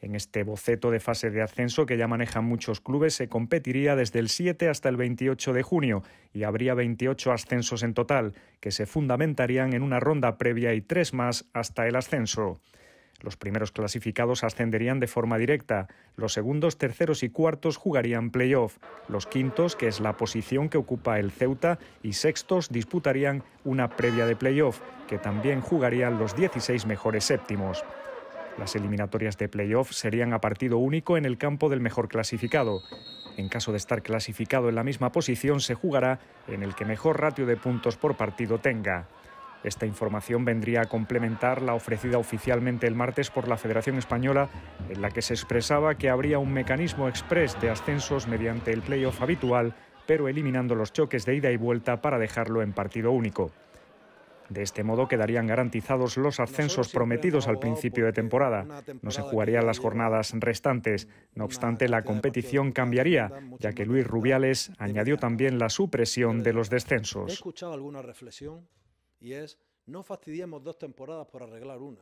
En este boceto de fase de ascenso que ya manejan muchos clubes se competiría desde el 7 hasta el 28 de junio y habría 28 ascensos en total, que se fundamentarían en una ronda previa y tres más hasta el ascenso. Los primeros clasificados ascenderían de forma directa, los segundos, terceros y cuartos jugarían playoff, los quintos, que es la posición que ocupa el Ceuta, y sextos disputarían una previa de playoff, que también jugarían los 16 mejores séptimos. Las eliminatorias de playoff serían a partido único en el campo del mejor clasificado. En caso de estar clasificado en la misma posición, se jugará en el que mejor ratio de puntos por partido tenga. Esta información vendría a complementar la ofrecida oficialmente el martes por la Federación Española, en la que se expresaba que habría un mecanismo express de ascensos mediante el playoff habitual, pero eliminando los choques de ida y vuelta para dejarlo en partido único. De este modo quedarían garantizados los ascensos prometidos al principio de temporada. No se jugarían las jornadas restantes. No obstante, la competición cambiaría, ya que Luis Rubiales añadió también la supresión de los descensos. no fastidiemos dos temporadas por arreglar una.